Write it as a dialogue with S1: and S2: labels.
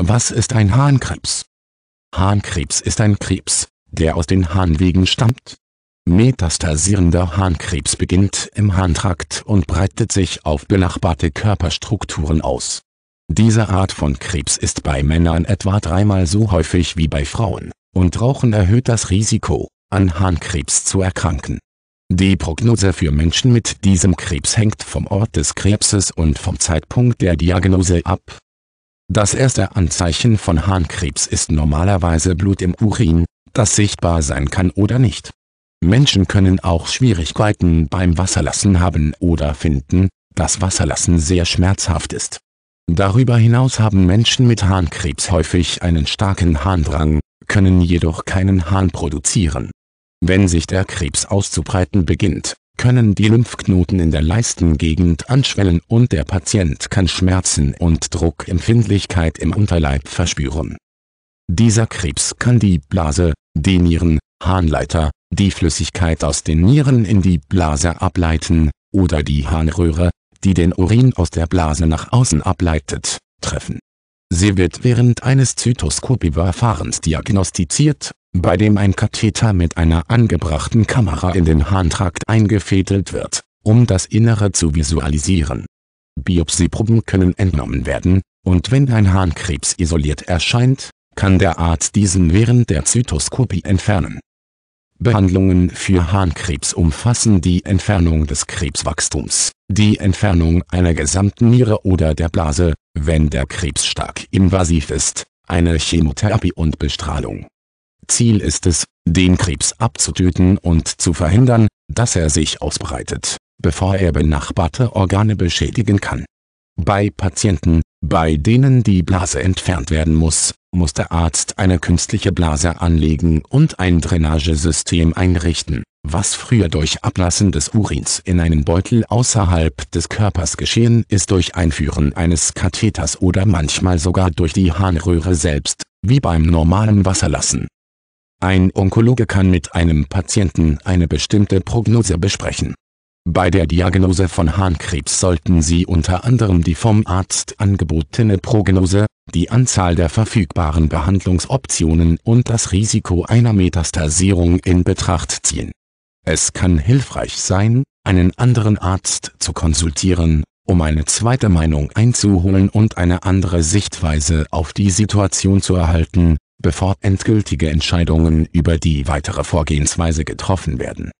S1: Was ist ein Harnkrebs? Harnkrebs ist ein Krebs, der aus den Harnwegen stammt. Metastasierender Harnkrebs beginnt im Harntrakt und breitet sich auf benachbarte Körperstrukturen aus. Diese Art von Krebs ist bei Männern etwa dreimal so häufig wie bei Frauen, und Rauchen erhöht das Risiko, an Harnkrebs zu erkranken. Die Prognose für Menschen mit diesem Krebs hängt vom Ort des Krebses und vom Zeitpunkt der Diagnose ab das erste Anzeichen von Harnkrebs ist normalerweise Blut im Urin, das sichtbar sein kann oder nicht. Menschen können auch Schwierigkeiten beim Wasserlassen haben oder finden, dass Wasserlassen sehr schmerzhaft ist. Darüber hinaus haben Menschen mit Harnkrebs häufig einen starken Harndrang, können jedoch keinen Harn produzieren. Wenn sich der Krebs auszubreiten beginnt, können die Lymphknoten in der Leistengegend anschwellen und der Patient kann Schmerzen und Druckempfindlichkeit im Unterleib verspüren. Dieser Krebs kann die Blase, die Nieren, Harnleiter, die Flüssigkeit aus den Nieren in die Blase ableiten, oder die Harnröhre, die den Urin aus der Blase nach außen ableitet, treffen Sie wird während eines Zytoskopieverfahrens diagnostiziert, bei dem ein Katheter mit einer angebrachten Kamera in den Harntrakt eingefädelt wird, um das Innere zu visualisieren. Biopsieproben können entnommen werden, und wenn ein Harnkrebs isoliert erscheint, kann der Arzt diesen während der Zytoskopie entfernen. Behandlungen für Harnkrebs umfassen die Entfernung des Krebswachstums die Entfernung einer gesamten Niere oder der Blase, wenn der Krebs stark invasiv ist, eine Chemotherapie und Bestrahlung. Ziel ist es, den Krebs abzutöten und zu verhindern, dass er sich ausbreitet, bevor er benachbarte Organe beschädigen kann bei Patienten, bei denen die Blase entfernt werden muss, muss der Arzt eine künstliche Blase anlegen und ein Drainagesystem einrichten, was früher durch Ablassen des Urins in einen Beutel außerhalb des Körpers geschehen ist durch Einführen eines Katheters oder manchmal sogar durch die Harnröhre selbst, wie beim normalen Wasserlassen. Ein Onkologe kann mit einem Patienten eine bestimmte Prognose besprechen bei der Diagnose von Harnkrebs sollten Sie unter anderem die vom Arzt angebotene Prognose, die Anzahl der verfügbaren Behandlungsoptionen und das Risiko einer Metastasierung in Betracht ziehen. Es kann hilfreich sein, einen anderen Arzt zu konsultieren, um eine zweite Meinung einzuholen und eine andere Sichtweise auf die Situation zu erhalten, bevor endgültige Entscheidungen über die weitere Vorgehensweise getroffen werden